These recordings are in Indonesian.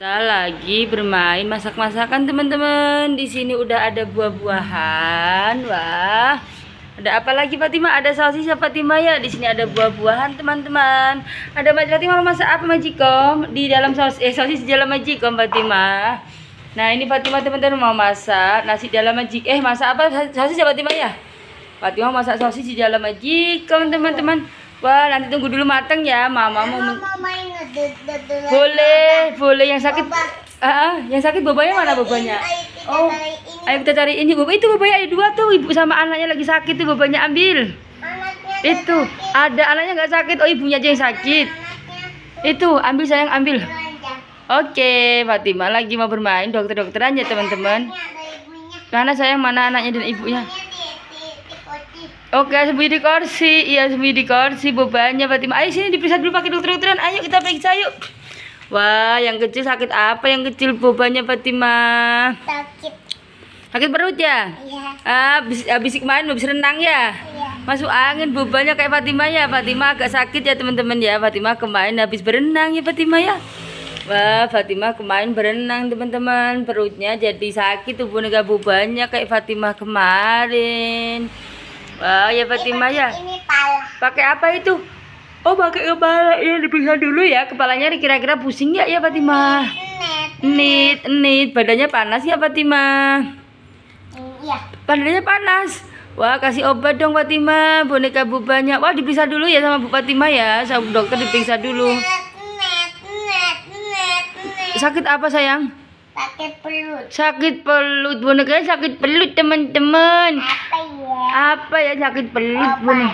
kita lagi bermain masak-masakan teman-teman di sini udah ada buah-buahan wah ada apa lagi Fatima ada sosis ya Fatima ya di sini ada buah-buahan teman-teman ada Mbak Fatima mau masak apa majikom di dalam sosis eh sosis di dalam majikom Fatima nah ini Fatima teman-teman mau masak nasi dalam majik eh masak apa sosis ya Fatima ya Fatima masak sosis di dalam majikom teman-teman wah nanti tunggu dulu mateng ya mama mau, mau main boleh, boleh yang sakit. Ah, uh, yang sakit bobanya mana bobanya? Oh, ayo kita cari ini itu bobanya ada dua tuh, ibu sama anaknya lagi sakit tuh bobanya ambil. itu ada anaknya nggak sakit, oh ibunya aja yang sakit. itu ambil sayang ambil. Oke, Fatima lagi mau bermain dokter-dokteran ya teman-teman. Mana sayang mana anaknya dan ibunya? Oke, sembunyi di kursi. Iya, sembunyi di kursi bebannya Fatima. Ayo sini diperiksa dulu pakai dokter-dokteran. Ayo kita periksa yuk. Wah, yang kecil sakit apa yang kecil bebannya Fatima? Sakit. Sakit perut ya? Iya. Habis ah, habis main habis renang ya? Iya. Masuk angin bebannya kayak Fatima ya. Fatima agak sakit ya teman-teman ya. Fatima kemarin habis berenang ya Fatima ya. Wah, Fatima kemarin berenang teman-teman. Perutnya jadi sakit tuh nega bebannya kayak Fatima kemarin. Wah, wow, ya Fatima ya. Ini pala. Pakai apa itu? Oh, pakai kepala. Ya, diperiksa dulu ya. Kepalanya kira-kira pusing nggak ya, Fatima? Nit, nit. Badannya panas ya, Fatima? Iya. Badannya panas. Wah, kasih obat dong, Fatima. Boneka bu banyak. Wah, diperiksa dulu ya sama Bu Fatima ya. Sama dokter diperiksa dulu. Sakit apa, sayang? Sakit pelut. Sakit perut. Bonekanya sakit pelut teman-teman. Apa ya sakit perut bu nih?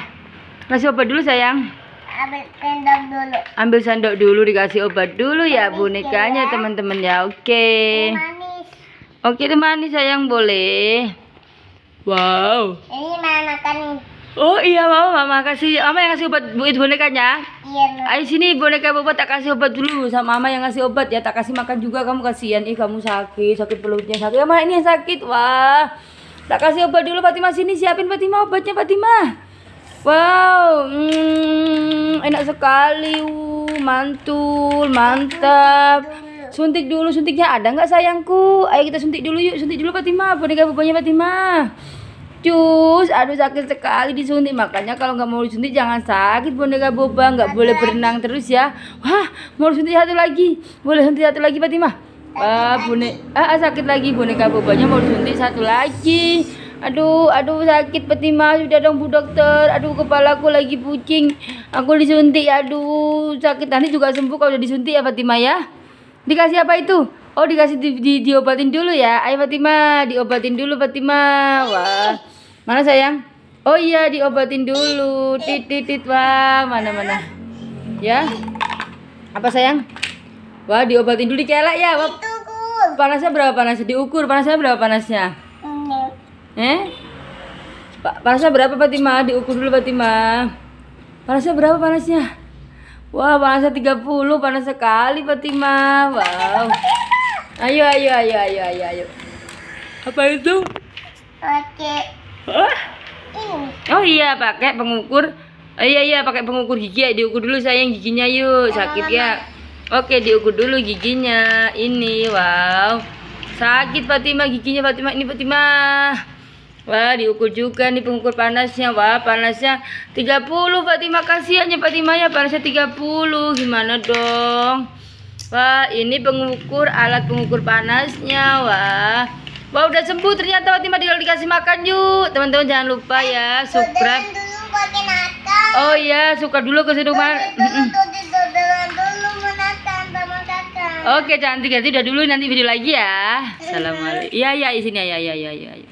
Kasih obat dulu sayang. Ambil sendok dulu. Ambil sendok dulu dikasih obat dulu ya bu nikahnya ya. teman-teman ya. Oke. Oh, oke temani sayang boleh. Wow. Ini mana kan. Oh iya mama mama kasih mama yang kasih obat buat bonekanya. Iya. Ayo sini boneka bapak tak kasih obat dulu sama mama yang kasih obat ya tak kasih makan juga kamu kasihan ih kamu sakit sakit pelutnya sakit ya, mama ini yang sakit wah. Tak kasih obat dulu Fatimah sini siapin Fatimah obatnya Fatimah. Wow, mm, enak sekali. Uh, mantul, mantap. Suntik dulu suntiknya ada nggak sayangku? Ayo kita suntik dulu yuk, suntik dulu Fatimah boneka bobanya Fatimah. Cus, aduh sakit sekali disuntik. Makanya kalau nggak mau disuntik jangan sakit boneka boba, nggak boleh berenang terus ya. Wah, mau disuntik satu lagi. Boleh suntik satu lagi Fatimah. Ah eh, boneka ah, eh, sakit lagi boneka bobanya mau suntik satu lagi. Aduh, aduh sakit Fatima, sudah dong Bu Dokter. Aduh, kepalaku lagi pusing. Aku disuntik, aduh sakit. Nanti juga sembuh kalau udah disuntik ya Fatima ya. Dikasih apa itu? Oh, dikasih di, di, diobatin dulu ya. Ayo Fatima, diobatin dulu Fatima. Wah. Mana sayang? Oh iya, diobatin dulu. Titit tit wah, mana-mana. Ya. Apa sayang? Wah, diobatin dulu dikelak ya. Wah. Panasnya berapa panasnya? Diukur panasnya berapa panasnya? Enam. Eh? Panasnya berapa Fatima? Diukur dulu Fatima. Panasnya berapa panasnya? Wah, panasnya 30, panas sekali Fatima. Wow. Ayo, ayo, ayo, ayo, ayo, ayo. Apa itu? Pakai. Oh? iya, pakai pengukur. Oh, iya, iya, pakai pengukur gigi Diukur dulu sayang giginya yuk. Sakit ya. Oke diukur dulu giginya ini wow sakit Fatima giginya Fatima ini Fatima wah diukur juga nih pengukur panasnya wah panasnya 30 Fatima kasihannya Fatima ya panasnya 30 gimana dong wah ini pengukur alat pengukur panasnya wah wah udah sembuh ternyata Fatima tinggal dikasih makan yuk teman-teman jangan lupa ya subscribe oh iya suka dulu ke situ Oke cantik ya, udah dulu nanti video lagi ya. Iya. Assalamualaikum. Iya iya di sini ya ya ya ya. ya.